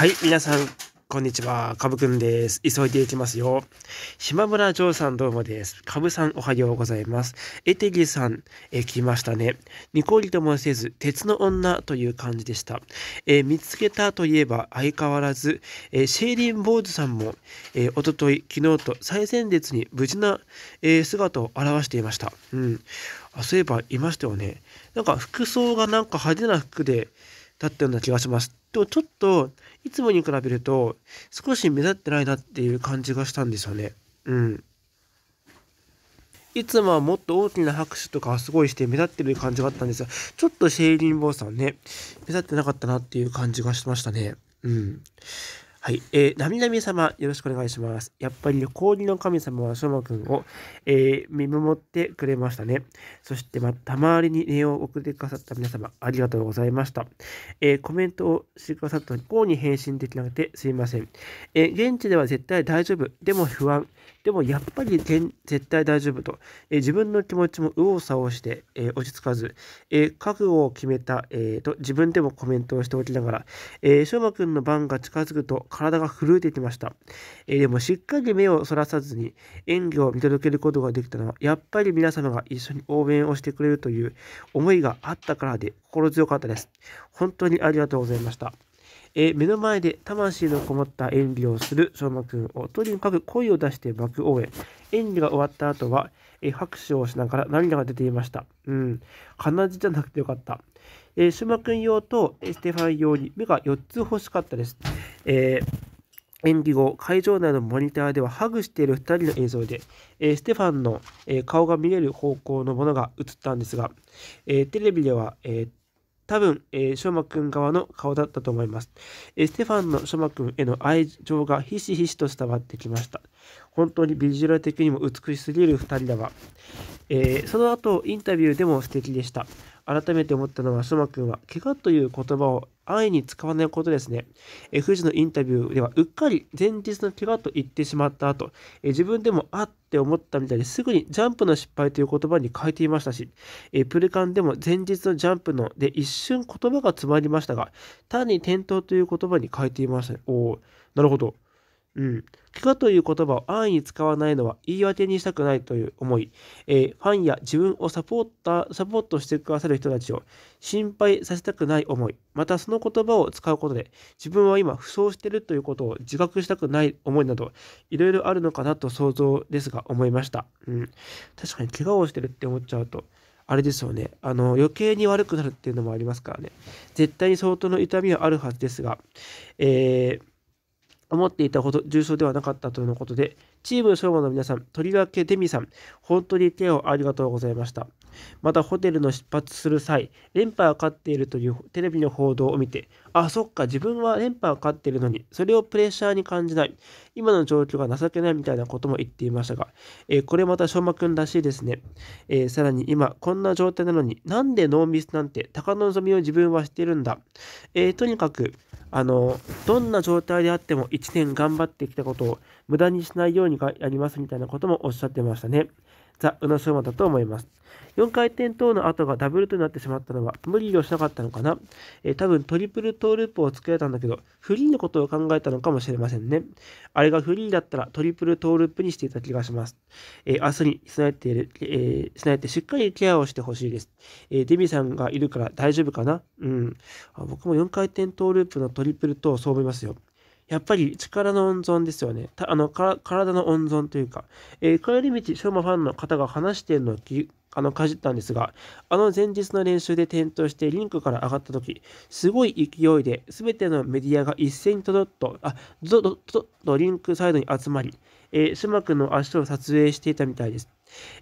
はい、皆さん、こんにちは。かぶくんです。急いでいきますよ。島村城さんどうもです。かぶさんおはようございます。えてぎさん、え、来ましたね。ニコリともせず、鉄の女という感じでした。え、見つけたといえば相変わらず、え、シェーリン・ボーズさんも、え、おととい、昨日と最前列に無事な、え姿を現していました。うん。あ、そういえばいましたよね。なんか服装がなんか派手な服で、立ったような気がします。と、ちょっと、いつもに比べると、少し目立ってないなっていう感じがしたんですよね。うん。いつもはもっと大きな拍手とかすごいして目立ってる感じがあったんですが、ちょっとシェイリン坊さんね、目立ってなかったなっていう感じがしましたね。うん。はい。えー、なみなみ様、よろしくお願いします。やっぱり氷の神様はしょまくんを、えー、見守ってくれましたね。そして、またまりに礼を送ってくださった皆様、ありがとうございました。えー、コメントをしてくださったのに、こうに返信できなくてすいません。えー、現地では絶対大丈夫。でも不安。でもやっぱり絶対大丈夫と、えー、自分の気持ちも右往左往して、えー、落ち着かず、えー、覚悟を決めた、えー、と自分でもコメントをしておきながら、えー、しょうまくんの番が近づくと体が震えてきました、えー、でもしっかり目をそらさずに演技を見届けることができたのはやっぱり皆様が一緒に応援をしてくれるという思いがあったからで心強かったです本当にありがとうございましたえー、目の前で魂のこもった演技をする翔馬くんをとにかく声を出して爆応援。演技が終わった後は、えー、拍手をしながら涙が出ていました。うん。鼻血じゃなくてよかった。えー、相馬くん用とステファン用に目が4つ欲しかったです。えー、演技後、会場内のモニターではハグしている2人の映像で、えー、ステファンの、えー、顔が見える方向のものが映ったんですが、えー、テレビでは、えー、多分、えー、ショーマ君側の顔だったと思います。えー、ステファンのショーマ君への愛情がひしひしと伝わってきました。本当にビジュアル的にも美しすぎる2人だわ。えー、その後、インタビューでも素敵でした。改めて思ったのは、しまくんは、怪我という言葉を安易に使わないことですね。え富士のインタビューでは、うっかり前日の怪我と言ってしまった後、え自分でもあって思ったみたいですぐにジャンプの失敗という言葉に変えていましたし、えプレカンでも前日のジャンプので一瞬言葉が詰まりましたが、単に転倒という言葉に変えていました、ね。おおなるほど。うん。怪我という言葉を安易に使わないのは言い訳にしたくないという思い、えー、ファンや自分をサポーター、サポートしてくださる人たちを心配させたくない思い、またその言葉を使うことで自分は今負傷しているということを自覚したくない思いなど、いろいろあるのかなと想像ですが思いました。うん。確かに怪我をしてるって思っちゃうと、あれですよね。あの、余計に悪くなるっていうのもありますからね。絶対に相当の痛みはあるはずですが、えー、思っていたほど重症ではなかったとのことで、チーム正午の皆さん、とりわけデミさん、本当に手をありがとうございました。またホテルの出発する際連覇が勝っているというテレビの報道を見てあそっか自分は連覇が勝っているのにそれをプレッシャーに感じない今の状況が情けないみたいなことも言っていましたが、えー、これまた翔馬くんらしいですね、えー、さらに今こんな状態なのになんでノーミスなんて高望みを自分はしてるんだ、えー、とにかくあのどんな状態であっても1年頑張ってきたことを無駄にしないようにやりますみたいなこともおっしゃってましたね。ザ・宇野昌磨だと思います。4回転等の後がダブルとなってしまったのは無理をしなかったのかな、えー、多分トリプルトーループを作れたんだけど、フリーのことを考えたのかもしれませんね。あれがフリーだったらトリプルトーループにしていた気がします。えー、明日に備えている、えー、備えてしっかりケアをしてほしいです。えー、デミさんがいるから大丈夫かなうん。僕も4回転トーループのトリプルトそう思いますよ。やっぱり力の温存ですよね。あの体の温存というか、えー、帰り道、ショーマファンの方が話しているのを聞あのかじったんですが、あの前日の練習で転倒してリンクから上がった時、すごい勢いで全てのメディアが一斉にとどっと、あどどどとリンクサイドに集まり、えー、島君の足を撮影していたみたいです、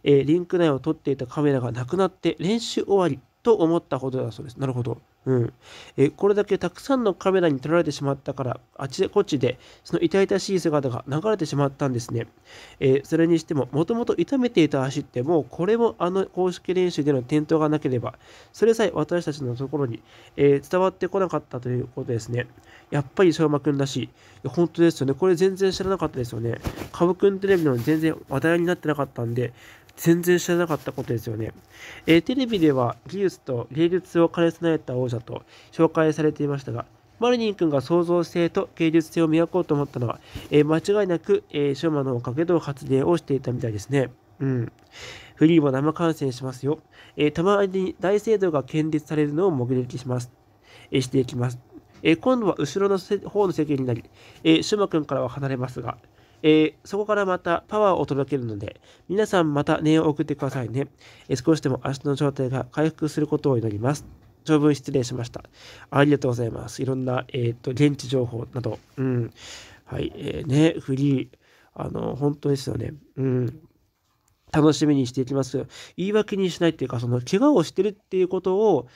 えー、リンク内を撮っていたカメラがなくなって練習終わりと思ったことだそうです。なるほど。うん、えこれだけたくさんのカメラに撮られてしまったからあちこちでその痛々しい姿が流れてしまったんですね、えそれにしてももともと痛めていた足ってもうこれもあの公式練習での転倒がなければそれさえ私たちのところに、え伝わってこなかったということですねやっぱり相馬くんらしい本当ですよねこれ全然知らなかったですよねカブくんテレビの全然話題になってなかったんで全然知らなかったことですよね。えー、テレビでは技術と芸術を兼ね備えた王者と紹介されていましたが、マルニン君が創造性と芸術性を磨こうと思ったのは、えー、間違いなく、えー、ショーマのおかげで発言をしていたみたいですね。うん。フリーも生観戦しますよ。えー、たまに大聖堂が建立されるのを目撃します。えー、していきます。えー、今度は後ろの方の席になり、えー、シュマ君からは離れますが、えー、そこからまたパワーを届けるので、皆さんまた念を送ってくださいね。えー、少しでも明日の状態が回復することを祈ります。長文失礼しました。ありがとうございます。いろんな、えっ、ー、と、現地情報など、うん。はい、えー、ね、フリー、あの、本当ですよね。うん。楽しみにしていきます。言い訳にしないっていうか、その、怪我をしてるっていうことを、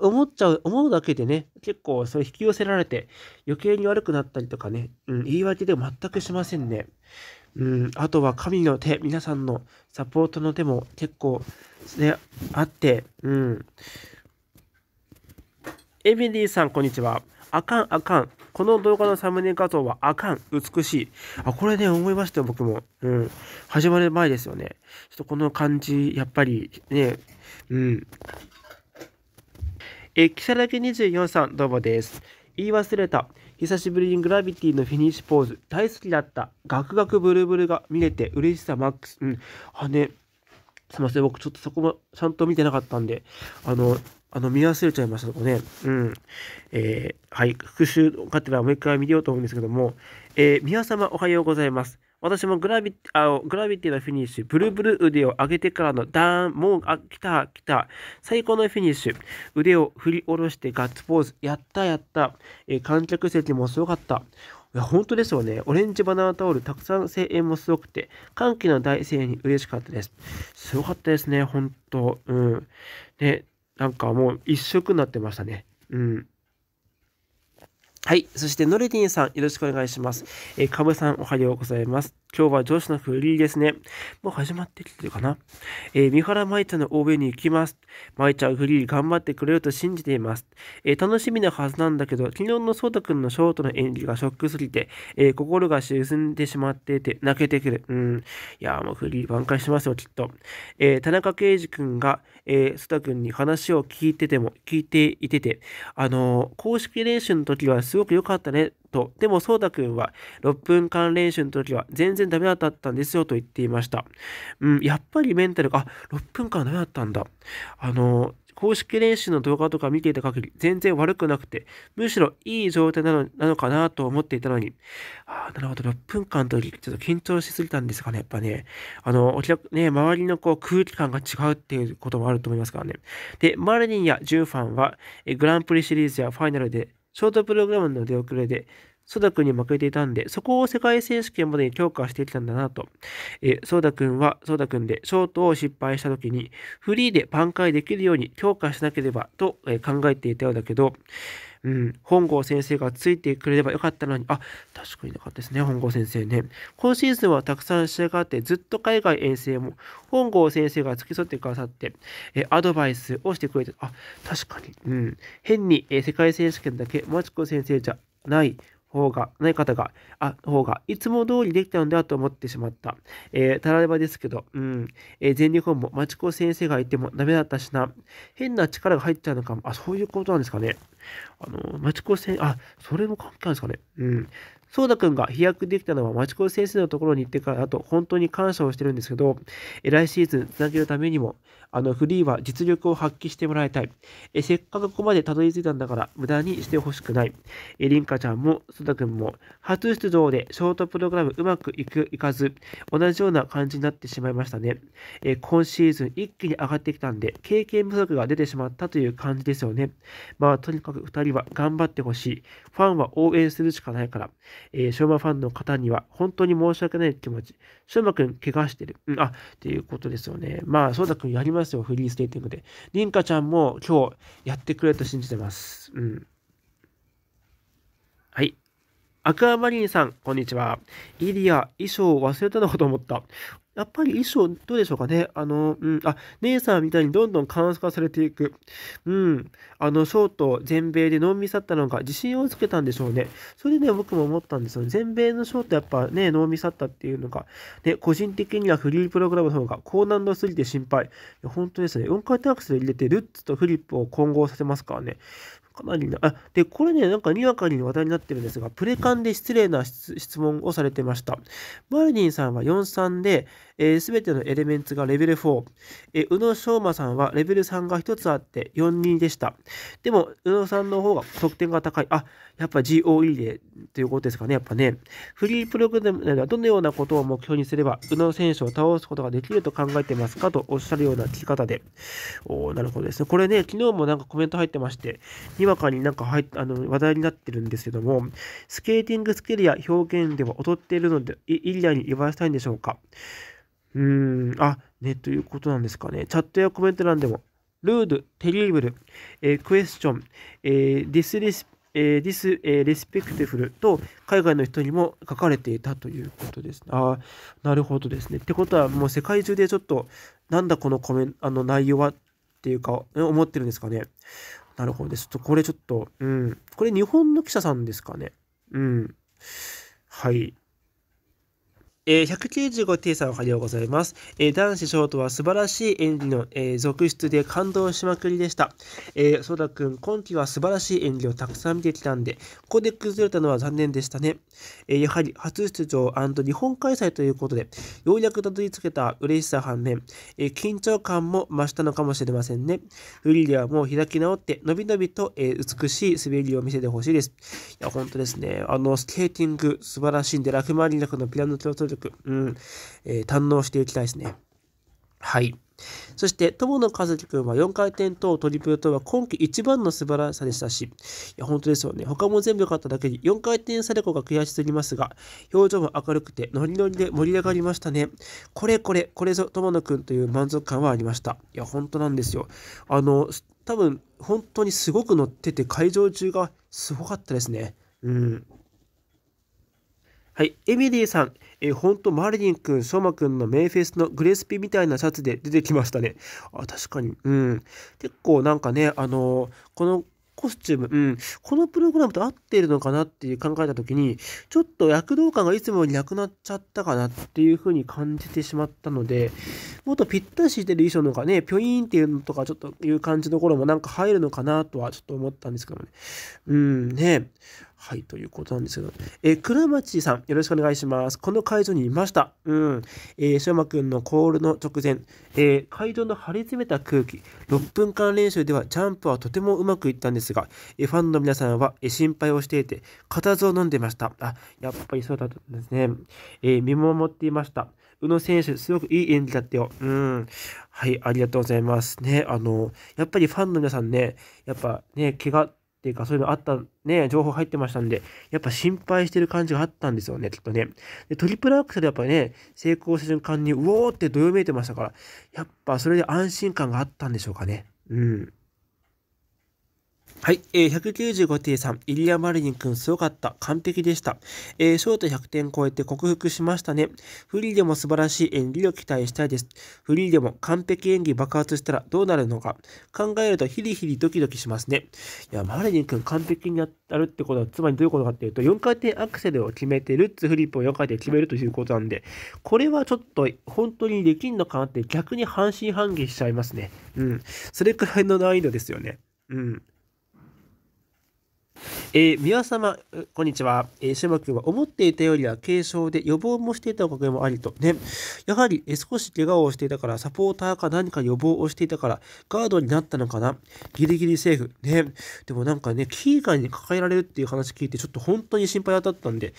思っちゃう、思うだけでね、結構それ引き寄せられて、余計に悪くなったりとかね、うん、言い訳で全くしませんね。うん、あとは神の手、皆さんのサポートの手も結構、ね、あって、うん。エミリーさん、こんにちは。あかん、あかん。この動画のサムネ画像はあかん、美しい。あ、これね、思いましたよ、僕も。うん。始まる前ですよね。ちょっとこの感じ、やっぱり、ね、うん。えー、木更け24さん、どうもです。言い忘れた。久しぶりにグラビティのフィニッシュポーズ。大好きだった。ガクガクブルブルが見れて嬉しさマックス。うん。あ、ね。すいません。僕ちょっとそこもちゃんと見てなかったんで。あの、あの、見忘れちゃいましたとかね。うん。えー、はい。復習がてらもう一回見ようと思うんですけども。えー、皆様おはようございます。私もグラビあグラビティのフィニッシュ、ブルブル腕を上げてからのダーン、もう、あ、来た、来た、最高のフィニッシュ、腕を振り下ろしてガッツポーズ、やったやった、えー、観客席もすごかった。いや、本当ですよね。オレンジバナータオル、たくさん声援もすごくて、歓喜の大声援に嬉しかったです。すごかったですね、本当。うん。で、なんかもう一色になってましたね。うん。はい。そして、ノレディンさん、よろしくお願いします。えー、カブさん、おはようございます。今日は女子のフリーですね。もう始まってきてるかな。えー、三原舞ちゃんの応援に行きます。舞ちゃんフリー頑張ってくれると信じています。えー、楽しみなはずなんだけど、昨日の颯太くんのショートの演技がショックすぎて、えー、心が沈んでしまってて泣けてくる。うん。いやもうフリー挽回しますよ、きっと。え田中圭司くんが、えー、ソタくんに話を聞いてても、聞いていてて、あの公式練習の時はすごく良かったねと、でもそうたくんは6分間練習の時は全然ダメだったんですよと言っていました。うん、やっぱりメンタルが、あ、6分間ダメだったんだ。あの、公式練習の動画とか見ていた限り全然悪くなくて、むしろいい状態なのなのかなと思っていたのに、ああ、なるほど、6分間のとちょっと緊張しすぎたんですかね、やっぱね。あの、お客、ね、周りのこう空気感が違うっていうこともあると思いますからね。で、マルニンやジューファンは、グランプリシリーズやファイナルでショートプログラムの出遅れで、ソダ君に負けていたんで、そこを世界選手権までに強化してきたんだなと。え、ソダ君はソダ君でショートを失敗した時に、フリーで挽回できるように強化しなければと考えていたようだけど、うん、本郷先生がついてくれればよかったのに、あ、確かになかったですね、本郷先生ね。今シーズンはたくさん試合があって、ずっと海外遠征も、本郷先生が付き添ってくださって、えアドバイスをしてくれて、あ、確かに、うん、変に、え世界選手権だけ、マチコ先生じゃない方が、ない方が、あ、方が、いつも通りできたのではと思ってしまった。えー、たらればですけど、うん、えー、全日本も町子先生がいてもダメだったしな、変な力が入っちゃうのかも、あ、そういうことなんですかね。あの、町子先生、あ、それも関係あるんですかね。うん。そうだくんが飛躍できたのは町子先生のところに行ってからだと本当に感謝をしてるんですけど、えー、来シーズンつなげるためにも、あの、フリーは実力を発揮してもらいたい。え、せっかくここまでたどり着いたんだから、無駄にしてほしくない。え、りんかちゃんも、そだくんも、初出場でショートプログラムうまくいく、いかず、同じような感じになってしまいましたね。え、今シーズン一気に上がってきたんで、経験不足が出てしまったという感じですよね。まあ、とにかく2人は頑張ってほしい。ファンは応援するしかないから、えー、昭和ファンの方には本当に申し訳ない気持ち。昭和くん、怪我してる。うん、あ、っていうことですよね。まあ、そうだくんやりまますよ、フリースケーティングで。りんかちゃんも今日やってくれると信じてます。うん。はい。アクアマリンさん、こんにちは。イリア、衣装を忘れたのかと思った。やっぱり衣装、どうでしょうかね。あの、うん、あ、姉さんみたいにどんどん簡素化されていく。うん、あの、ショート、全米で脳みさったのが自信をつけたんでしょうね。それでね、僕も思ったんですよ。全米のショート、やっぱね、脳みさったっていうのが、ね、個人的にはフリープログラムの方が高難度すぎて心配。本当ですね。4回タックスで入れて、ルッツとフリップを混合させますからね。かなりな、あ、で、これね、なんかにわかに話題になってるんですが、プレカンで失礼な質問をされてました。マルディンさんは43で、えー、全てのエレメンツがレベル4、えー、宇野昌磨さんはレベル3が1つあって42でしたでも宇野さんの方が得点が高いあやっぱ GOE でということですかねやっぱねフリープログラムではどのようなことを目標にすれば宇野選手を倒すことができると考えてますかとおっしゃるような聞き方でおなるほどですねこれね昨日もなんかコメント入ってましてにわかになんか入あの話題になってるんですけどもスケーティングスキルや表現では劣っているのでイリアに言わせたいんでしょうかうーん、あ、ね、ということなんですかね。チャットやコメント欄でも、ルード、テリーブル、えー、クエスチョン、えー、ディスレス、えー、ディス、えー、レスペクティフルと海外の人にも書かれていたということです、ああ、なるほどですね。ってことは、もう世界中でちょっと、なんだこのコメント、あの内容はっていうか、思ってるんですかね。なるほどです。と、これちょっと、うん。これ日本の記者さんですかね。うん。はい。えー、195T さんおはようございます、えー、男子ショートは素晴らしい演技の、えー、続出で感動しまくりでした。えー、ソダ君、今季は素晴らしい演技をたくさん見てきたんで、ここで崩れたのは残念でしたね。えやはり初出場日本開催ということで、ようやくたどり着けた嬉しさ反面、え緊張感も増したのかもしれませんね。フリーではもう開き直って、のびのびと、え美しい滑りを見せてほしいです。いや、本当ですね。あの、スケーティング素晴らしいんで、ラフマリナクのピアノ共通曲、うん、えー、堪能していきたいですね。はい。そして、友野和樹君は4回転とトリプルとは今季一番の素晴らしさでしたし、いや、本当ですよね。他も全部良かっただけに4回転サルコが悔しすぎますが、表情も明るくてノリノリで盛り上がりましたね。これこれ、これぞ友野君という満足感はありました。いや、本当なんですよ。あの、多分、本当にすごく乗ってて会場中がすごかったですね。うん。はい、エミリーさん、え本ほんとマリリンくん、しょうまくんのメイフェスのグレスピみたいなシャツで出てきましたね。あ、確かに。うん。結構なんかね、あのー、このコスチューム、うん、このプログラムと合っているのかなっていう考えた時に、ちょっと躍動感がいつもよりなくなっちゃったかなっていう風に感じてしまったので、もっとぴったりしてる衣装のがね、ぴょいーンっていうのとか、ちょっという感じの頃もなんか入るのかなとはちょっと思ったんですけどね。うんねはい、ということなんですけど、えー、倉町さん、よろしくお願いします。この会場にいました。うん。えー、しょうまくんのコールの直前、えー、会場の張り詰めた空気、6分間練習ではジャンプはとてもうまくいったんですが、えー、ファンの皆さんは、えー、心配をしていて、固唾を飲んでました。あ、やっぱりそうだったんですね。えー、見守っていました。宇野選手、すごくいい演技だったよ。うん。はい、ありがとうございます。ね、あの、やっぱりファンの皆さんね、やっぱね、怪我っていうか、そういうのあった、ね、情報入ってましたんで、やっぱ心配してる感じがあったんですよね、きっとね。で、トリプルアクセルやっぱね、成功した瞬間に、うおーってどよめいてましたから、やっぱそれで安心感があったんでしょうかね。うん。はい、えー、195T さん、イリア・マリニン君すごかった。完璧でした。えー、ショート100点超えて克服しましたね。フリーでも素晴らしい演技を期待したいです。フリーでも完璧演技爆発したらどうなるのか。考えるとヒリヒリドキドキしますね。いや、マリニン君完璧にやるってことは、つまりどういうことかっていうと、4回転アクセルを決めて、ルッツフリップを4回転決めるということなんで、これはちょっと本当にできんのかなって逆に半信半疑しちゃいますね。うん。それくらいの難易度ですよね。うん。えー、宮様、こんにちは。えー、島君は思っていたよりは軽症で予防もしていたおかげもありと。ね。やはり、えー、少し怪我をしていたから、サポーターか何か予防をしていたから、ガードになったのかな。ギリギリセーフ。ね。でもなんかね、キーガに抱えられるっていう話聞いて、ちょっと本当に心配だったんで、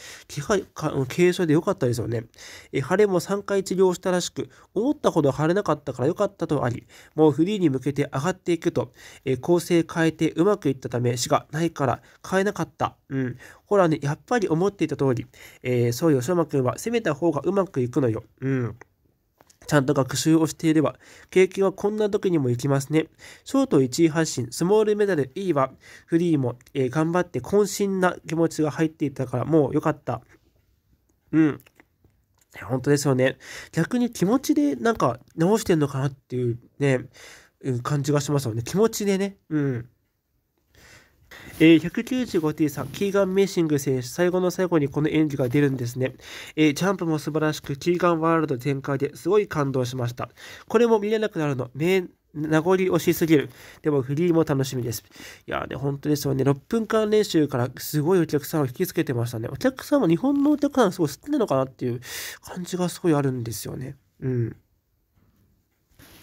軽症で良かったですよね。えー、腫れも3回治療したらしく、思ったほど腫れなかったから良かったとあり、もうフリーに向けて上がっていくと、えー、構成変えてうまくいったため、死がないから、買えなかった。うん。ほらね、やっぱり思っていた通り、えー、そうよ、しょまくんは攻めた方がうまくいくのよ。うん。ちゃんと学習をしていれば、経験はこんな時にも行きますね。ショート1位発進、スモールメダル E は、フリーも、えー、頑張って渾身な気持ちが入っていたから、もう良かった。うん。本当ですよね。逆に気持ちでなんか直してんのかなっていうね、感じがしますよね。気持ちでね。うん。えー、195T さん、キーガン・メッシング選手、最後の最後にこの演技が出るんですね。えー、ジャンプも素晴らしく、キーガンワールド全開ですごい感動しました。これも見れなくなるの、名、名残惜しすぎる。でもフリーも楽しみです。いやーね、本当ですよね。6分間練習からすごいお客さんを引きつけてましたね。お客さんは日本のお客さんすごい知ってるのかなっていう感じがすごいあるんですよね。うん。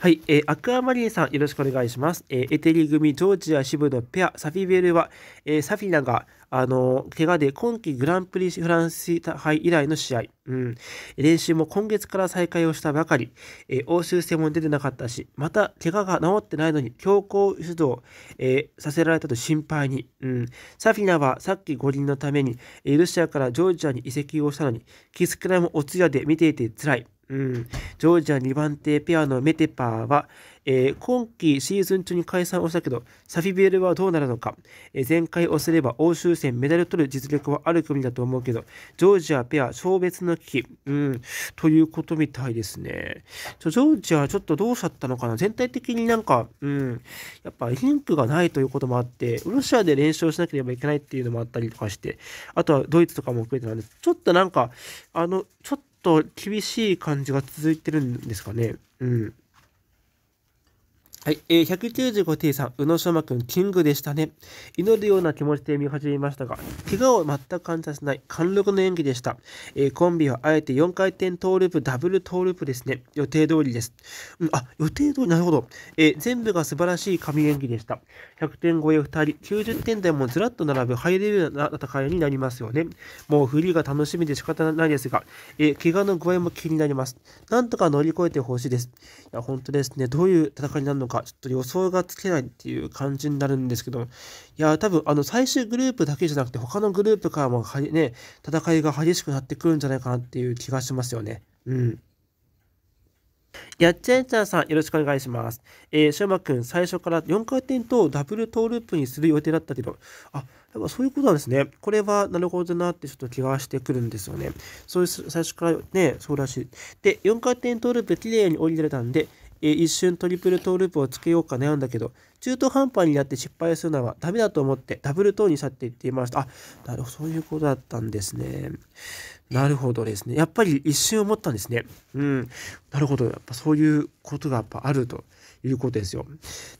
はい、えー、アクアマリエさん、よろしくお願いします。えー、エテリ組、ジョージア支部のペア、サフィベルは、えー、サフィナが、あのー、怪我で今季グランプリフランス杯以来の試合、うん、練習も今月から再開をしたばかり、えー、欧州戦も出てなかったし、また、怪我が治ってないのに強行出導、えー、させられたと心配に、うん、サフィナはさっき五輪のために、えロシアからジョージアに移籍をしたのに、キスクラもお通夜で見ていて辛い。うん、ジョージア2番手ペアのメテパーは、えー、今季シーズン中に解散をしたけど、サフィエルはどうなるのか、えー、前回押せれば欧州戦メダル取る実力はある組だと思うけど、ジョージアペア、勝別の危機、うん、ということみたいですね。ちょジョージア、ちょっとどうしちゃったのかな、全体的になんか、うん、やっぱリンクがないということもあって、ロシアで連勝しなければいけないっていうのもあったりとかして、あとはドイツとかも含めてなんでちょっとなんか、あの、ちょっとと厳しい感じが続いてるんですかね。うん。はい、えー、195T さん、宇野昌磨君、キングでしたね。祈るような気持ちで見始めましたが、怪我を全く感じさせない貫禄の演技でした。えー、コンビはあえて4回転トーループ、ダブルトーループですね。予定通りです。うん、あ、予定通り、なるほど。えー、全部が素晴らしい神演技でした。100点超え2人、90点台もずらっと並ぶハイレベルな戦いになりますよね。もうフリーが楽しみで仕方ないですが、え怪我の具合も気になります。なんとか乗り越えてほしいです。いや、本当ですね。どういう戦いになるのかかちょっと予想がつけないっていう感じになるんですけど、いや、多分あの最終グループだけじゃなくて他のグループからもね、戦いが激しくなってくるんじゃないかなっていう気がしますよね。うん。やっちゃえちゃんさん、よろしくお願いします。えー、しゅうまくん、最初から4回転とダブルトーループにする予定だったけど、あ、やっぱそういうことなんですね。これはなるほどなってちょっと気がしてくるんですよね。そういう、最初からね、そうらしい。で、4回転トーループ綺麗に降りられたんで、え一瞬トリプルトーループをつけようか悩んだけど、中途半端になって失敗するのはダメだと思ってダブルトーに去っていっていました。あ、なるほど、そういうことだったんですね。なるほどですね。やっぱり一瞬思ったんですね。うん。なるほど。やっぱそういうことがやっぱあると。いうことですよ。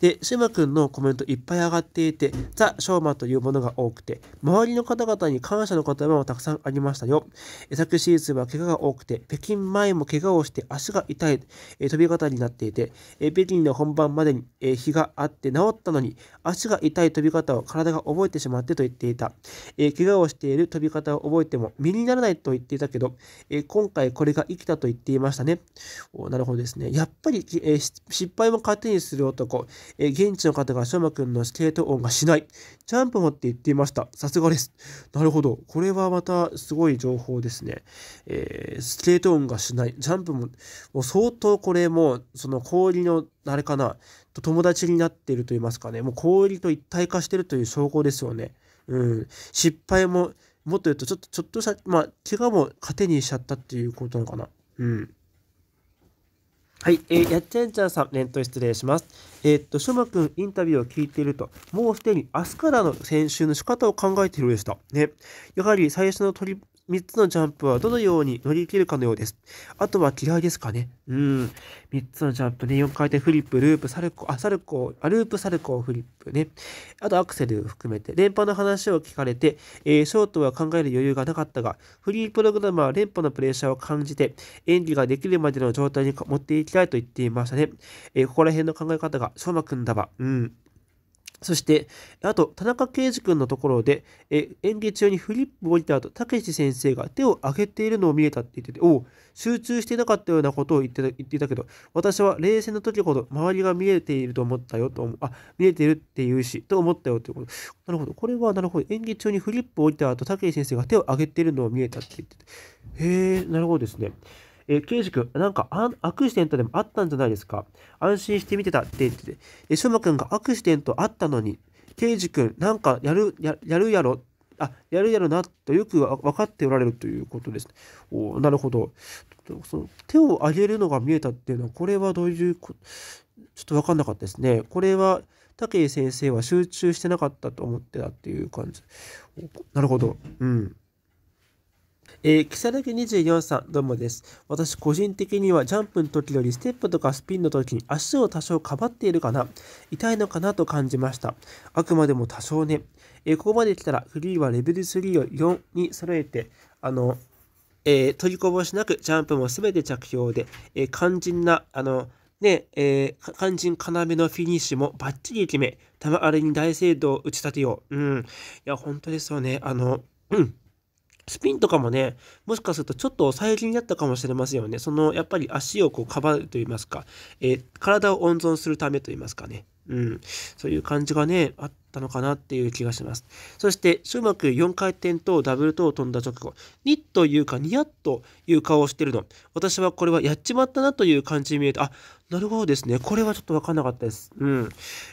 で、シマくんのコメントいっぱい上がっていて、ザ・ショーマというものが多くて、周りの方々に感謝の言葉もたくさんありましたよ。昨シーズンは怪我が多くて、北京前も怪我をして足が痛い、え飛び方になっていて、え北京の本番までに、え日があって治ったのに、足が痛い飛び方を体が覚えてしまってと言っていた。え怪我をしている飛び方を覚えても身にならないと言っていたけど、え今回これが生きたと言っていましたね。おなるほどですね。やっぱり、え失敗も糧にする男。え現地の方がしょまくんのスケート音がしない。ジャンプもって言っていました。さすがです。なるほど。これはまたすごい情報ですね。えー、スケート音がしない。ジャンプも、もう相当これもその氷の、あれかな、と友達になっていると言いますかね。もう氷と一体化してるという証拠ですよね。うん。失敗も、もっと言うと、ちょっと、ちょっとした、まあ、怪我も糧にしちゃったっていうことなのかな。うん。はい、えー、やっちゃんちゃんさん、連投失礼します。えー、っと、しょまくん、インタビューを聞いていると、もうすでに明日からの先週の仕方を考えているようでした。ね。やはり最初の取り3つのジャンプはどのように乗り切るかのようです。あとは嫌いですかね。うん。3つのジャンプね、4回転フリップ、ループ、サルコ、あ、サルコ、あ、ループ、サルコ、フリップね。あとアクセル含めて、連覇の話を聞かれて、えー、ショートは考える余裕がなかったが、フリープログラマーは連覇のプレッシャーを感じて、演技ができるまでの状態に持っていきたいと言っていましたね。えー、ここら辺の考え方が、翔馬くんだわ。うん。そして、あと、田中圭司君のところで、え演劇中にフリップをいた後、たけし先生が手を挙げているのを見えたって言ってて、おお、集中してなかったようなことを言ってた言っていたけど、私は冷静な時ほど周りが見えていると思ったよと思あ、見えているって言うし、と思ったよってこと。なるほど。これは、なるほど。演劇中にフリップを置いた後、たけし先生が手を挙げているのを見えたって言ってて。へえ、なるほどですね。え刑事君、なんかアクシデントでもあったんじゃないですか安心して見てたって言ってて、え、しょまくんがアクシデントあったのに、イジ君、なんかやる、ややるやろあ、やるやろなとよく分かっておられるということです。おなるほど。その手を上げるのが見えたっていうのは、これはどういうこちょっと分かんなかったですね。これは、武井先生は集中してなかったと思ってたっていう感じ。なるほど。うん。えー、キサラギ24さん、どうもです。私、個人的にはジャンプの時よりステップとかスピンの時に足を多少かばっているかな、痛いのかなと感じました。あくまでも多少ね。えー、ここまで来たら、フリーはレベル3を4に揃えて、あの、えー、取りこぼしなくジャンプも全て着氷で、えー、肝心な、あの、ね、えー、肝心要のフィニッシュもバッチリ決め、たまあれに大精度を打ち立てよう。うん。いや、本当ですよね。あの、うん。スピンとかもね、もしかするとちょっと抑え気になったかもしれませんよね。その、やっぱり足をこう、かばると言いますか、えー、体を温存するためと言いますかね。うん。そういう感じがね、あったのかなっていう気がします。そして、う学4回転とダブルトを飛んだ直後、ニッというか、ニヤッという顔をしてるの。私はこれはやっちまったなという感じに見えた。あ、なるほどですね。これはちょっとわかんなかったです。うん。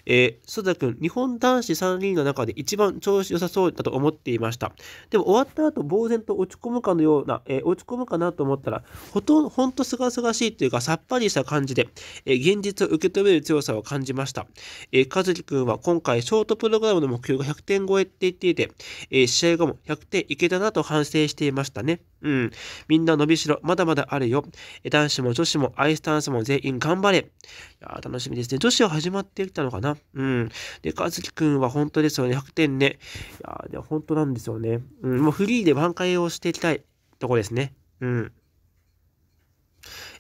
えー、須田ん、日本男子3人の中で一番調子良さそうだと思っていました。でも終わった後、呆然と落ち込むかのような、えー、落ち込むかなと思ったら、ほとんど、ほんとすがすがしいというか、さっぱりした感じで、えー、現実を受け止める強さを感じました。えー、和樹んは今回、ショートプログラムの目標が100点超えって言っていて、え試合後も100点いけたなと反省していましたね。うん。みんな伸びしろ、まだまだあるよ。え男子も女子もアイスダンスも全員頑張バいや楽しみですね。女子は始まってきたのかなうん。で、かずきくんは本当ですよね。100点ね。いやで本当なんですよね。うん、もうフリーで挽回をしていきたいとこですね。うん。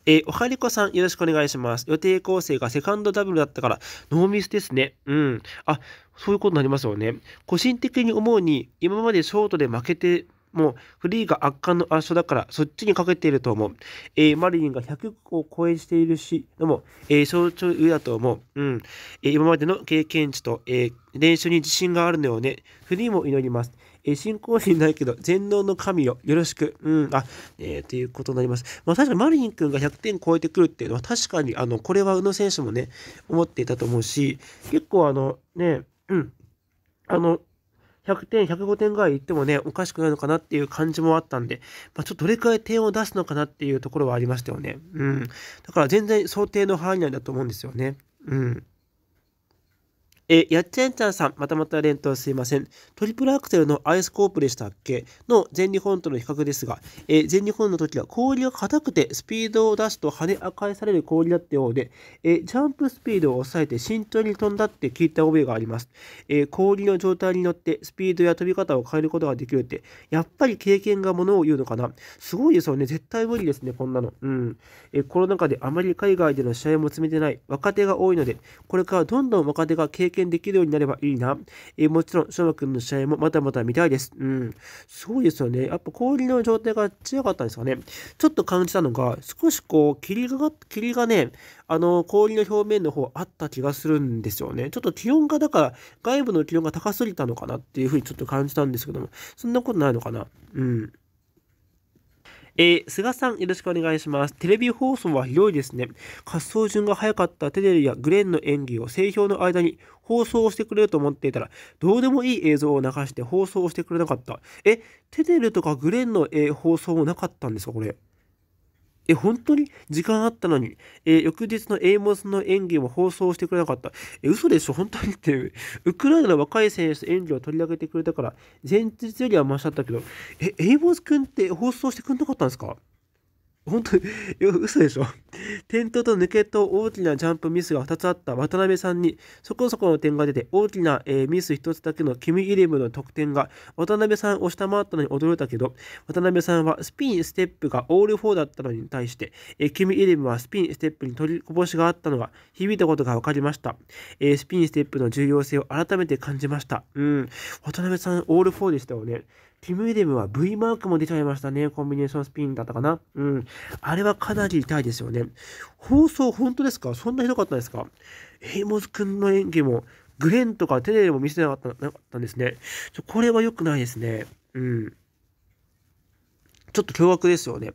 えー、おはりこさん、よろしくお願いします。予定構成がセカンドダブルだったから、ノーミスですね。うん。あ、そういうことになりますよね。個人的に思うに、今までショートで負けてもうフリーが圧巻の圧勝だからそっちにかけていると思う。えー、マリニンが100個を超えしているし、でも、えー、象徴上だと思う。うん。えー、今までの経験値と、え練習に自信があるのよね。フリーも祈ります。え信仰心ないけど、全能の神よ、よろしく。うん、あ、えー、ということになります。まあ、確かにマリン君が100点超えてくるっていうのは、確かに、あの、これは宇野選手もね、思っていたと思うし、結構あの、ね、うん、あの、100点、105点ぐらいいってもね、おかしくないのかなっていう感じもあったんで、まあ、ちょっとどれくらい点を出すのかなっていうところはありましたよね。うん。だから全然想定の範囲内だと思うんですよね。うん。えやっちゃんちゃんさん、またまた連投すいません。トリプルアクセルのアイスコープでしたっけの全日本との比較ですが、え全日本の時は氷が硬くてスピードを出すと跳ね返される氷だったようで、えジャンプスピードを抑えて慎重に飛んだって聞いた覚えがあります。え氷の状態に乗ってスピードや飛び方を変えることができるって、やっぱり経験がものを言うのかな。すごいですよね。絶対無理ですね、こんなの。うん。えコロナ禍であまり海外での試合も積めてない若手が多いので、これからどんどん若手が経験験できるようになればいいな。えー、もちろん、しょうくんの試合もまたまた見たいです。うん。そうですよね。やっぱ氷の状態が強かったんですかね。ちょっと感じたのが、少しこう、霧が、霧がね、あの、氷の表面の方あった気がするんですよね。ちょっと気温が、だから、外部の気温が高すぎたのかなっていうふうにちょっと感じたんですけども、そんなことないのかな。うん。えー、菅さん、よろしくお願いします。テレビ放送はひどいですね。滑走順が早かったテレビやグレンの演技を製氷の間に放送をしてくれると思っていたら、どうでもいい映像を流して放送をしてくれなかった。え、テデルとかグレンの、えー、放送もなかったんですか、これ。え、本当に時間あったのに。えー、翌日のエイモスの演技も放送してくれなかった。え、嘘でしょ本当にって ウクライナの若い選手と演技を取り上げてくれたから、前日よりはマシだったけど、え、エイモス君って放送してくれなかったんですか本当に、嘘でしょ。転倒と抜けと大きなジャンプミスが2つあった渡辺さんに、そこそこの点が出て、大きな、えー、ミス1つだけのキム・イレブの得点が、渡辺さんを下回ったのに驚いたけど、渡辺さんはスピン、ステップがオール4だったのに対して、えー、キム・イレブはスピン、ステップに取りこぼしがあったのが、響いたことが分かりました。えー、スピン、ステップの重要性を改めて感じました。うん。渡辺さん、オール4でしたよね。ティムイレブは V マークも出ちゃいましたね。コンビネーションスピンだったかな。うん。あれはかなり痛いですよね。放送本当ですかそんなひどかったですかエイモズ君の演技も、グレンとかテレビも見せなかったなかったんですね。これは良くないですね。うん。ちょっと凶悪ですよね。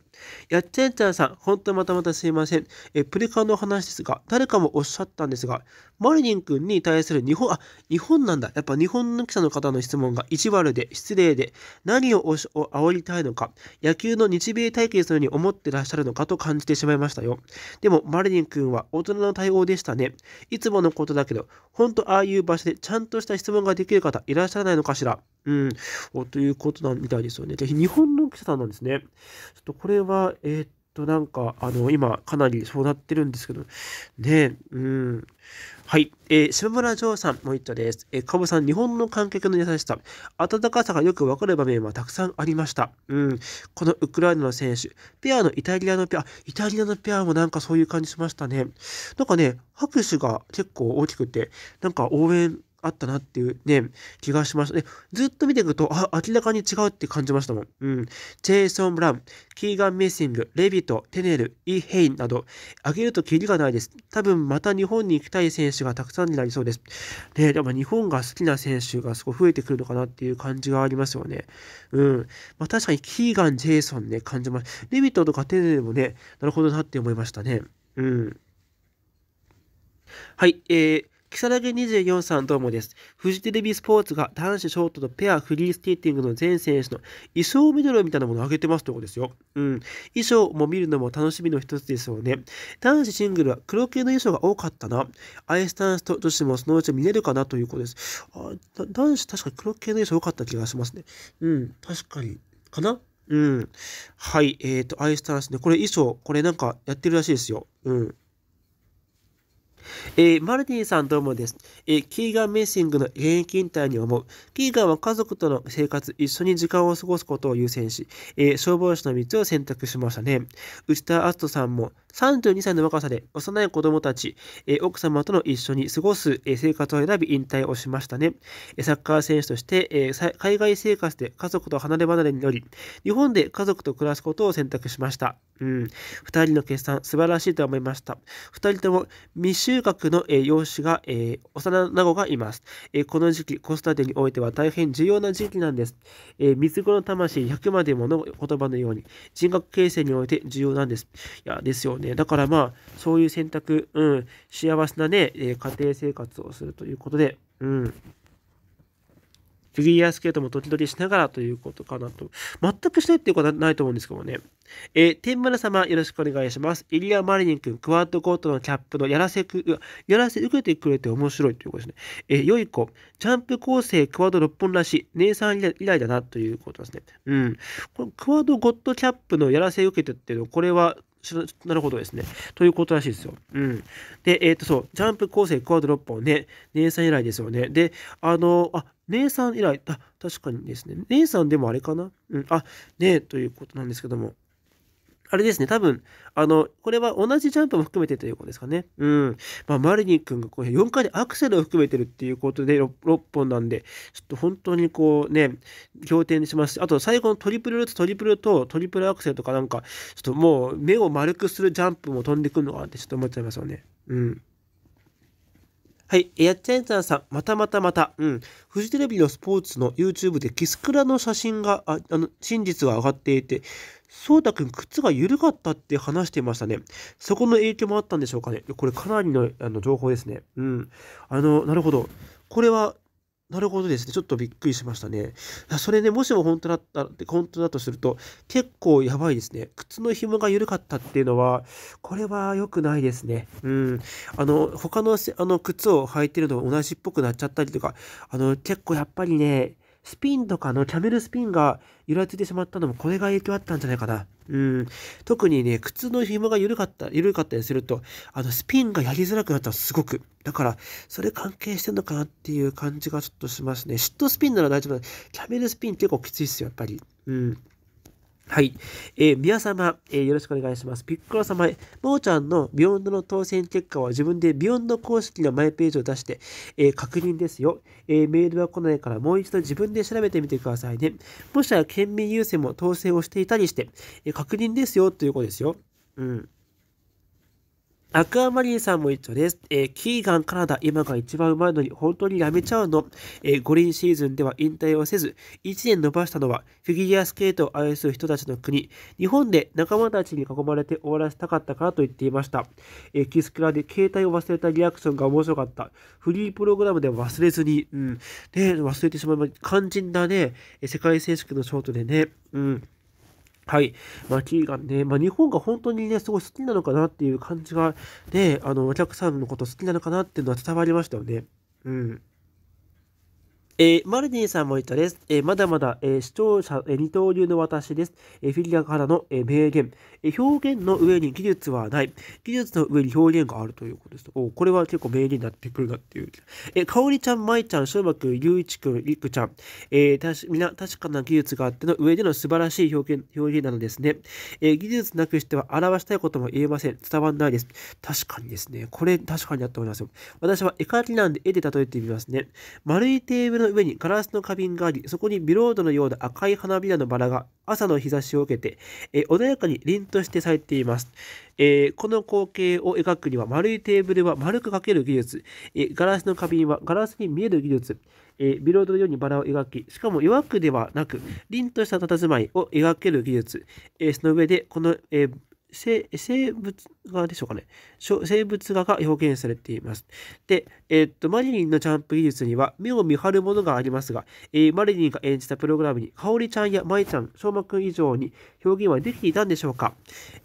やっちゃんちゃんさん、ほんとまたまたすいません。え、プリカの話ですが、誰かもおっしゃったんですが、マリニン君に対する日本、あ、日本なんだ。やっぱ日本の記者の方の質問が意地悪で失礼で、何をおしお煽りたいのか、野球の日米対決のように思ってらっしゃるのかと感じてしまいましたよ。でも、マリニン君は大人の対応でしたね。いつものことだけど、ほんとああいう場所でちゃんとした質問ができる方いらっしゃらないのかしら。うん、おということなみたいですよね。ぜひ日本の記者さんなんですね。ちょっとこれは、えー、っと、なんか、あの、今、かなりそうなってるんですけど、ねうん。はい。えー、島村城さん、も言ったです。えー、かぼさん、日本の観客の優しさ、温かさがよくわかる場面はたくさんありました。うん。このウクライナの選手、ペアのイタリアのペア、イタリアのペアもなんかそういう感じしましたね。なんかね、拍手が結構大きくて、なんか応援あったなっていう、ね、気がしましたね。ずっと見ていくと、あ、明らかに違うって感じましたもん。うん。ジェイソン・ブラウン、キーガン・メッシング、レビト、テネル、イ・ヘインなど、挙げるとキリがないです。多分また日本に行きたい選手がたくさんになりそうです。ね、でも日本が好きな選手がすごい増えてくるのかなっていう感じがありますよね。うん。まあ確かにキーガン、ジェイソンね、感じます。レビトとかテネルもね、なるほどなって思いましたね。うん。はい、えー、木更木24さんどうもです。フジテレビスポーツが男子ショートとペアフリースケーティングの全選手の衣装メドレーみたいなものを上げてますということですよ。うん。衣装も見るのも楽しみの一つですよね。男子シングルは黒系の衣装が多かったな。アイスダンスと女子もそのうち見れるかなということです。あ男子確かに黒系の衣装多かった気がしますね。うん。確かに。かなうん。はい。えっ、ー、と、アイスダンスね。これ衣装、これなんかやってるらしいですよ。うん。えー、マルティンさんどうもです。えー、キーガン・メッシングの現役引退に思う。キーガンは家族との生活、一緒に時間を過ごすことを優先し、えー、消防士の道を選択しましたね。内田篤人さんも32歳の若さで幼い子供たち、え奥様との一緒に過ごす、え生活を選び引退をしましたね。サッカー選手として、え海外生活で家族と離れ離れになり、日本で家族と暮らすことを選択しました。うん、2人の決算素晴らしいと思いました。2人とも未収穫の、えー、養子が、えー、幼な子がいます、えー、この時期、子育てにおいては大変重要な時期なんです。え三つ子の魂100までもの言葉のように、人格形成において重要なんです。いや、ですよね。だからまあ、そういう選択、うん、幸せなね、え家庭生活をするということで、うん。フィギュアスケートも時々しながらということかなと。全くしないっていうことはないと思うんですけどもね。えー、天村様、よろしくお願いします。イリア・マリニン君、クワッドコートのキャップのやらせく、やらせ受けてくれて面白いということですね。えー、よい子、ジャンプ構成、クワッド6本らしい。姉さん以来だなということですね。うん。このクワッドゴッドキャップのやらせ受けてっていうのは、これはなるほどですね。ということらしいですよ。うん。で、えっ、ー、と、そう、ジャンプ構成クワード6本ね、姉さん以来ですよね。で、あの、あ、姉さん以来、あ、確かにですね。姉さんでもあれかなうん、あ、ねえ、ということなんですけども。あれですね、多分、あの、これは同じジャンプも含めてということですかね。うん。まあ、マリニ君がこう4回でアクセルを含めてるっていうことで 6, 6本なんで、ちょっと本当にこうね、仰天しますあと最後のトリプルルーツ、トリプルとトリプルアクセルとかなんか、ちょっともう目を丸くするジャンプも飛んでくるのかなってちょっと思っちゃいますよね。うん。はい。エアチェんちゃんさん、またまたまた。うん。フジテレビのスポーツの YouTube でキスクラの写真が、ああの、真実が上がっていて、そうたくん、靴が緩かったって話してましたね。そこの影響もあったんでしょうかね。これかなりのあの情報ですね。うん。あの、なるほど。これは、なるほどですね。ちょっとびっくりしましたね。それね、もしも本当だったって、本当だとすると、結構やばいですね。靴の紐が緩かったっていうのは、これは良くないですね。うん。あの、他のあの靴を履いてるのも同じっぽくなっちゃったりとか、あの、結構やっぱりね、スピンとかのキャメルスピンが揺らついてしまったのも、これが影響あったんじゃないかな。うん。特にね、靴の紐が緩かった、緩かったりすると、あの、スピンがやりづらくなったらすごく。だから、それ関係してんのかなっていう感じがちょっとしますね。シットスピンなら大丈夫だ。キャメルスピン結構きついっすよ、やっぱり。うん。はい。えー、宮様、えー、よろしくお願いします。ピッコロ様へ、もーちゃんのビヨンドの当選結果は自分でビヨンド公式のマイページを出して、えー、確認ですよ、えメールは来ないからもう一度自分で調べてみてくださいね。もしやは県民優先も当選をしていたりして、え確認ですよということですよ。うん。アクアマリンさんも一緒です。えー、キーガンカナダ、今が一番うまいのに本当にやめちゃうの。えー、五輪シーズンでは引退をせず、1年伸ばしたのはフィギュアスケートを愛する人たちの国。日本で仲間たちに囲まれて終わらせたかったからと言っていました。えー、キスクラで携帯を忘れたリアクションが面白かった。フリープログラムで忘れずに、うん。ね、忘れてしまいました。肝心だね。世界選手権のショートでね。うん。はい。まあ、キーガンね、まあ、日本が本当にね、すごい好きなのかなっていう感じが、ね、あの、お客さんのこと好きなのかなっていうのは伝わりましたよね。うん。えー、マルディンさんも言ったです。えー、まだまだ、えー、視聴者、え二刀流の私です。えフィギュアからの、え名言、え表現の上に技術はない。技術の上に表現があるということです。おこれは結構名言になってくるなっていう。えかおりちゃん、まいちゃん、しょうまくん、ゆういちくん、りくちゃん。えたし、みな、確かな技術があっての上での素晴らしい表現、表現なのですね。え技術なくしては表したいことも言えません。伝わんないです。確かにですね。これ、確かにだと思いますよ。私は絵描きなんで絵で例えてみますね。丸いテーブルの上にガラスの花瓶があり、そこにビロードのような赤い花びらのバラが朝の日差しを受けて、えー、穏やかに凛として咲いています、えー、この光景を描くには丸いテーブルは丸く描ける技術、えガラスの花瓶はガラスに見える技術、えビロードのようにバラを描き、しかも弱くではなく、凛とした佇まいを描ける技術、えその上でこの、え生物画でしょうかね。生物画が表現されています。で、えー、っと、マリリンのジャンプ技術には目を見張るものがありますが、えー、マリリンが演じたプログラムに、かおりちゃんやまいちゃん、しょうまくん以上に表現はできていたんでしょうか。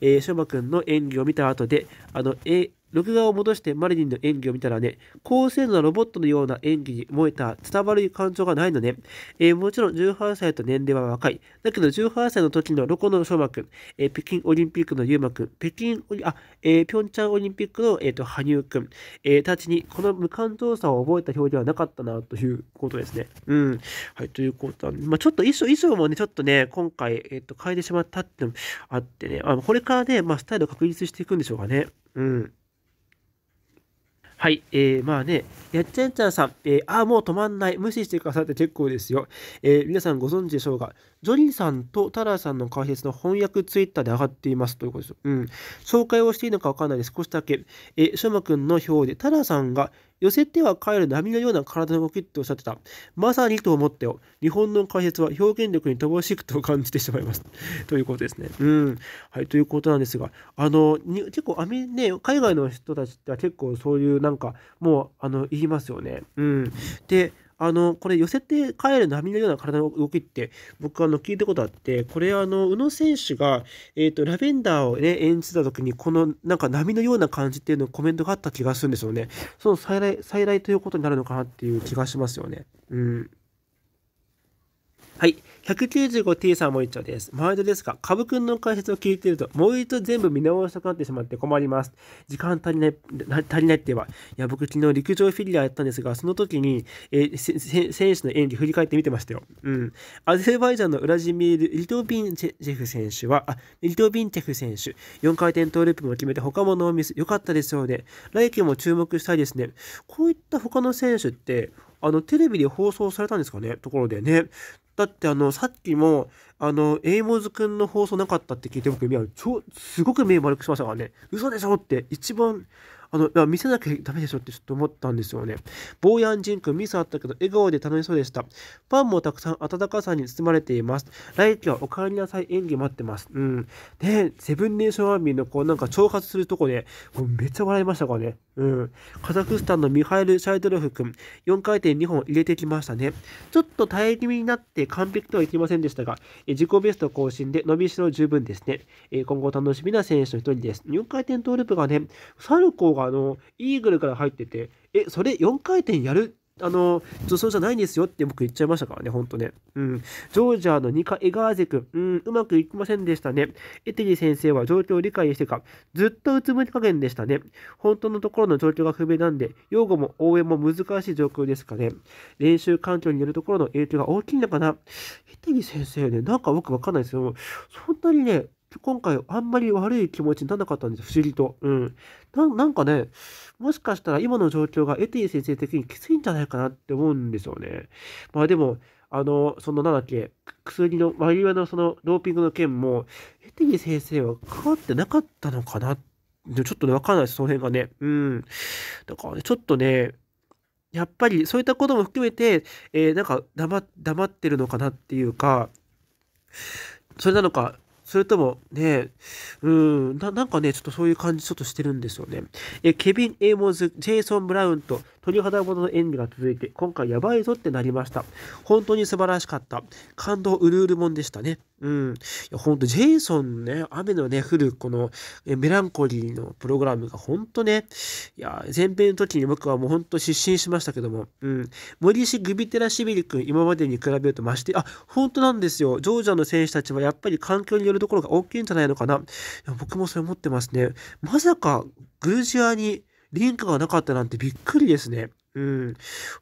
えー、しょうまくんの演技を見た後で、あの、え録画を戻してマリリンの演技を見たらね、高性能なロボットのような演技に燃えた伝わる感情がないのね。えー、もちろん18歳と年齢は若い。だけど18歳の時のロコの翔馬くん、えー、北京オリンピックの優馬くん、北京オリ、あ、えー、ピョンチャンオリンピックの、えーと、羽生くん、えたちにこの無感動さを覚えた表ではなかったなということですね。うん。はい、ということは、まあ、ちょっと衣装衣装もね、ちょっとね、今回、えーと、変えてしまったってのもあってね、あこれからね、まあ、スタイルを確立していくんでしょうかね。うん。はい、えー、まあね、やっちゃんちゃんさん、えー、ああ、もう止まんない、無視してくださって結構ですよ。えー、皆さんご存知でしょうが、ジョリーさんとタラーさんの解説の翻訳ツイッターで上がっていますということです。うん。紹介をしていいのかわかんないです。少しだけ、えー、しょまくんの表で、タラさんが寄せては帰る波のような体の動きっておっしゃってた。まさにと思ってよ。日本の解説は表現力に乏しくと感じてしまいます。ということですね。うん。はい、ということなんですが、あの、結構アメ、ね、海外の人たちっては結構そういうなんか、もう、あの、言いますよね。うん。で、あの、これ寄せて帰る波のような体の動きって、僕はあの、聞いたことあって、これあの、宇野選手が、えっ、ー、と、ラベンダーをね、演じた時に、このなんか波のような感じっていうのコメントがあった気がするんですよね。その再来、再来ということになるのかなっていう気がしますよね。うん。はい。195t さんも一丁です。毎度ですが、株ブ君の解説を聞いていると、もう一度全部見直したくなってしまって困ります。時間足りない、足りないって言えば、いや、僕昨日陸上フィギュアやったんですが、その時に、えー、選手の演技振り返って見てましたよ。うん。アゼルバイジャンのウラジミール・リトビンチェフ選手は、あ、リトビンチェフ選手、4回転トーループも決めて他もノーミス、良かったですうね。来季も注目したいですね。こういった他の選手って、あの、テレビで放送されたんですかねところでね。だってあの、さっきも、あの、エイモズくんの放送なかったって聞いて僕、いや、超、すごく目丸くしましたからね、嘘でしょって、一番あの、見せなきゃダメでしょってちょっと思ったんですよね。ボーヤンジン君、ミスあったけど、笑顔で楽しそうでした。ファンもたくさん温かさに包まれています。来季はお帰りなさい演技待ってます。うん。で、セブンネーションアーミーのこう、なんか挑発するとこで、めっちゃ笑いましたからね。うん。カザフスタンのミハイル・シャイドロフ君、4回転2本入れてきましたね。ちょっと耐え気味になって完璧とはいきませんでしたが、え自己ベスト更新で伸びしろ十分ですね。え今後楽しみな選手の一人です。4回転トーループがね、サルコーがあのイーグルから入ってて、え、それ4回転やるあの、女装じゃないんですよって僕言っちゃいましたからね、ほんとね。うん。ジョージアのニカ・エガーゼ君、うん、うまくいきませんでしたね。エテリ先生は状況を理解してか、ずっとうつむき加減でしたね。本当のところの状況が不明なんで、用語も応援も難しい状況ですかね。練習環境によるところの影響が大きいのかな。エテリ先生ね、なんか僕わかんないですよ。そんなにね、今回あんまり悪い気持ちにならなかったんです不思議と。うん。なんかね、もしかしたら今の状況がエティ先生的にきついんじゃないかなって思うんですよね。まあでも、あの、そのなんだっけ、薬の、ワリワのそのドーピングの件も、エティ先生は関わってなかったのかなちょっとね、わかんないです、その辺がね。うん。だからね、ちょっとね、やっぱりそういったことも含めて、えー、なんか黙黙ってるのかなっていうか、それなのか、それともね、うん、なんかね、ちょっとそういう感じちょっとしてるんですよね。えケビン・エイモズ、ジェイソン・ブラウンと鳥肌ものの演技が続いて、今回やばいぞってなりました。本当に素晴らしかった。感動うるうるもんでしたね。うん。いや、ほんと、ジェイソンね、雨のね、降るこのメランコリーのプログラムが本当ね、いや、前編の時に僕はもうほんと失神しましたけども、うん。森氏グビテラシビリ君、今までに比べると増して、あ、本当なんですよ。ジョージアの選手たちはやっぱり環境によるところが大きいんじゃないのかな。いや僕もそれ思ってますね。まさか、グルジアにリンクがなかったなんてびっくりですね。うん。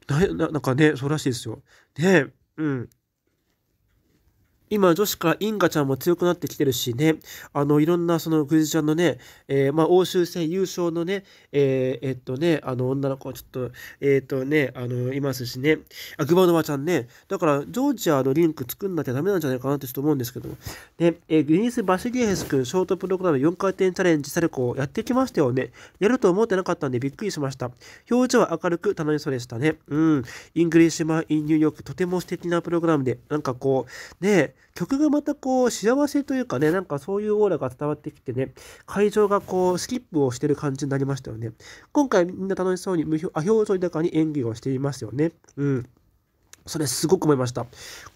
な、ななんかね、そうらしいですよ。ねうん。今、女子からインガちゃんも強くなってきてるしね、あの、いろんな、その、グジちゃんのね、えー、まあ、欧州戦優勝のね、えー、えっとね、あの、女の子、はちょっと、えー、っとね、あの、いますしね、あ、グバノワちゃんね、だから、ジョージアのリンク作んなきゃダメなんじゃないかなってちょっと思うんですけども、ね、えー、グリニス・バシリエヘス君、ショートプログラム4回転チャレンジされ子をやってきましたよね。やると思ってなかったんでびっくりしました。表情は明るく楽しそうでしたね。うん、イングリッシュマン・イン・ニューヨーク、とても素敵なプログラムで、なんかこう、ね、曲がまたこう幸せというかね、なんかそういうオーラが伝わってきてね、会場がこうスキップをしてる感じになりましたよね。今回みんな楽しそうに無表情豊かに演技をしていますよね。うん。それすごく思いました。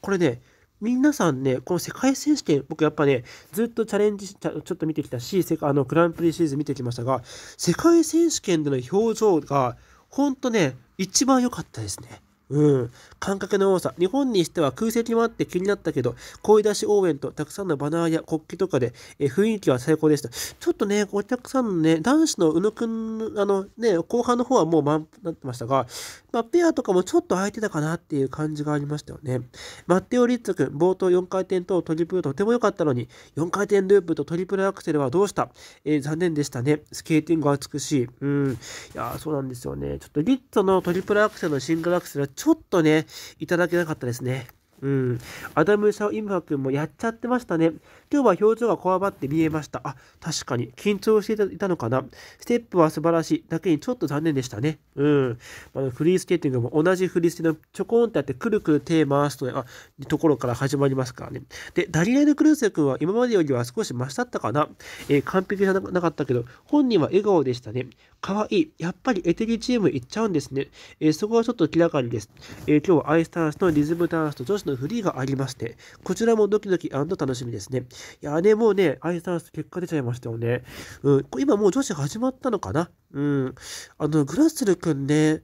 これね、皆さんね、この世界選手権、僕やっぱね、ずっとチャレンジ、ちょっと見てきたし、あのグランプリシリーズ見てきましたが、世界選手権での表情が、ほんとね、一番良かったですね。うん。感覚の多さ。日本にしては空席もあって気になったけど、声出し応援とたくさんのバナーや国旗とかで、え雰囲気は最高でした。ちょっとね、お客さんのね、男子の宇野くん、あのね、後半の方はもう満なってましたが、まあ、ペアとかもちょっと空いてたかなっていう感じがありましたよね。マッテオ・リッツ君、冒頭4回転とトリプルとても良かったのに、4回転ループとトリプルアクセルはどうした、え残念でしたね。スケーティングは美しい。うん。いやそうなんですよね。ちょっとリッツのトリプルアクセルのシングルアクセルちょっとね、いただけなかったですね。うん。アダム・シャオ・イムハ君もやっちゃってましたね。今日は表情がこわばって見えました。あ、確かに緊張していたのかな。ステップは素晴らしいだけにちょっと残念でしたね。うん。あフリースケーティングも同じ振り付けのちょこんってあってくるくる手回すと、あところから始まりますからね。で、ダリエル・クルーセ君は今までよりは少しマシだったかな。えー、完璧じゃなかったけど、本人は笑顔でしたね。かわいい。やっぱりエテリチーム行っちゃうんですね。えー、そこはちょっと明らかにです。えー、今日はアイスダンスとリズムダンスと女子のフリーがありまして、こちらもドキドキ楽しみですね。いやね、もうね、アイスダンス結果出ちゃいましたよね。うん、今もう女子始まったのかなうん。あの、グラスルくんね、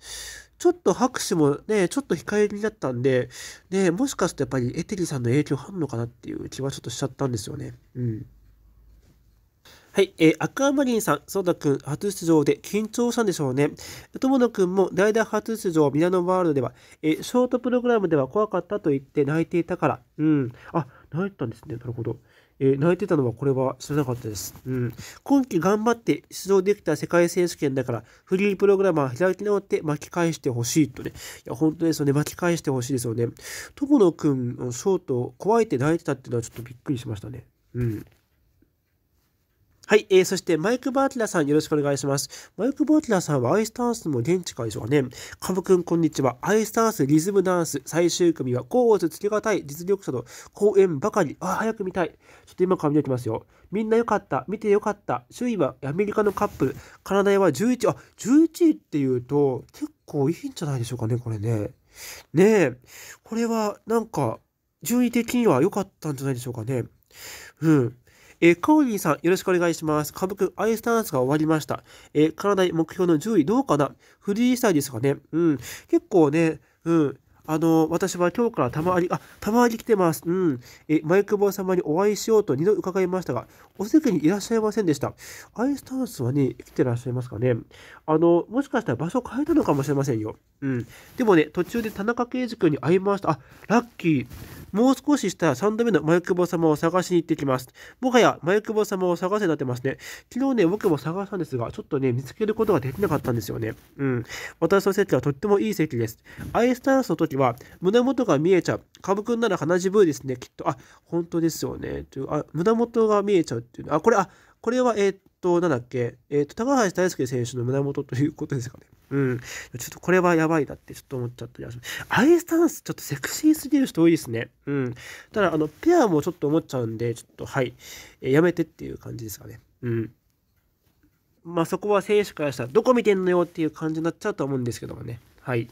ちょっと拍手もね、ちょっと控えめだったんで、ね、もしかするとやっぱりエテリさんの影響あるのかなっていう気はちょっとしちゃったんですよね。うん。はい、えー、アクアマリンさん、ソダ君、初出場で緊張したんでしょうね。友野君も代打初出場、ミラノワールドでは、えー、ショートプログラムでは怖かったと言って泣いていたから。うん。あ、泣いたんですね。なるほど。えー、泣いてたのはこれは知らなかったです。うん。今季頑張って出場できた世界選手権だから、フリープログラマー開き直って巻き返してほしいとね。いや、本当ですよね。巻き返してほしいですよね。友野くんのショート、怖いって泣いてたっていうのはちょっとびっくりしましたね。うん。はい、えー、そしてマイク・バーティラさんよろしくお願いします。マイク・バーティラさんはアイスダンスも現地会場ね。カムくんこんにちは。アイスダンス、リズムダンス、最終組はコースつけがたい実力者と公演ばかり。あ、早く見たい。ちょっと今から見ておきますよ。みんな良かった。見て良かった。周囲はアメリカのカップル。カナダは11。あ、11位っていうと結構いいんじゃないでしょうかね、これね。ねえ、これはなんか順位的には良かったんじゃないでしょうかね。うん。えー、カオリーさん、よろしくお願いします。歌舞伎アイスダンスが終わりました。えー、体目標の10位どうかなフリースタイルですかね。うん。結構ね、うん。あの、私は今日からたまに、あ、たまに来てます。うん。え、マイクボー様にお会いしようと2度伺いましたが、お席にいらっしゃいませんでした。アイスタンスはね、来てらっしゃいますかね。あの、もしかしたら場所変えたのかもしれませんよ。うん。でもね、途中で田中圭司君に会いました。あ、ラッキー。もう少ししたら3度目のマイクボ様を探しに行ってきます。もはやマイクボ様を探せになってますね。昨日ね、僕も探したんですが、ちょっとね、見つけることができなかったんですよね。うん。私の席はとってもいい席です。アイスタンスの時は胸元が見えちゃう。株くんなら鼻血ブーですね、きっと。あ、本当ですよね。というあ胸元が見えちゃうっていう。あ、これ、あ、これは、えー、っと、なんだっけ、えー、っと、高橋大輔選手の胸元ということですかね。うん。ちょっとこれはやばいだってちょっと思っちゃったりはします。アイスタンスちょっとセクシーすぎる人多いですね。うん。ただ、あの、ペアもちょっと思っちゃうんで、ちょっと、はい、えー、やめてっていう感じですかね。うん。まあそこは選手からしたらどこ見てんのよっていう感じになっちゃうと思うんですけどもね。はい。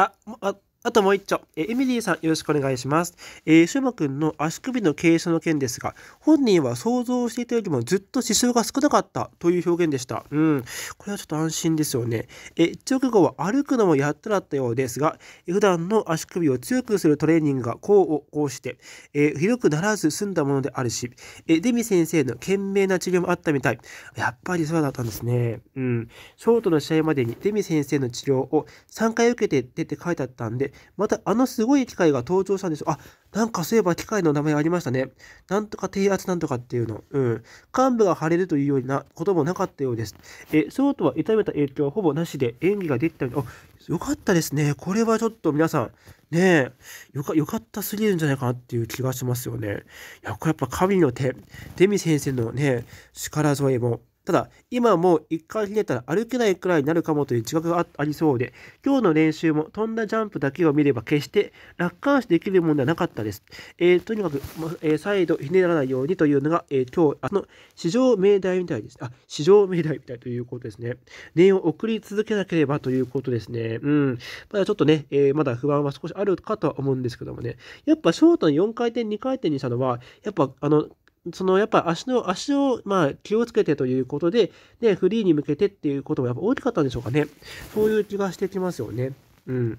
uh, uh, あともう一丁、えエミリーさんよろしくお願いします。えー、シュマ君の足首の傾斜の件ですが、本人は想像していたよりもずっと支障が少なかったという表現でした。うん、これはちょっと安心ですよね。え直後は歩くのもやっとだったようですが、普段の足首を強くするトレーニングがこうをこうして、えひどくならず済んだものであるし、えデミ先生の懸命な治療もあったみたい。やっぱりそうだったんですね。うん、ショートの試合までにデミ先生の治療を3回受けてって書いてあったんで、またあのすごい機械が登場したんですよ。あ、なんかそういえば機械の名前ありましたね。なんとか低圧なんとかっていうの。うん。幹部が腫れるというようなこともなかったようです。え、そうとは痛めた影響はほぼなしで演技ができたで、あ、よかったですね。これはちょっと皆さん、ねえ、よか、よかったすぎるんじゃないかなっていう気がしますよね。いや、これやっぱ神の手、デミ先生のね、力添えも、ただ、今も1回ひねったら歩けないくらいになるかもという自覚がありそうで、今日の練習も飛んだジャンプだけを見れば決して楽観視できるものではなかったです。えー、とにかく、えー、再度ひねらないようにというのが、えー、今日の市場命題みたいです。あ、市場命題みたいということですね。念を送り続けなければということですね。うん。まだちょっとね、えまだ不安は少しあるかとは思うんですけどもね。やっぱショートの4回転、2回転にしたのは、やっぱあの、そのやっぱ足の、足をまあ気をつけてということで、ね、フリーに向けてっていうこともやっぱ大きかったんでしょうかね。そういう気がしてきますよね。うん。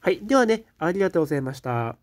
はい。ではね、ありがとうございました。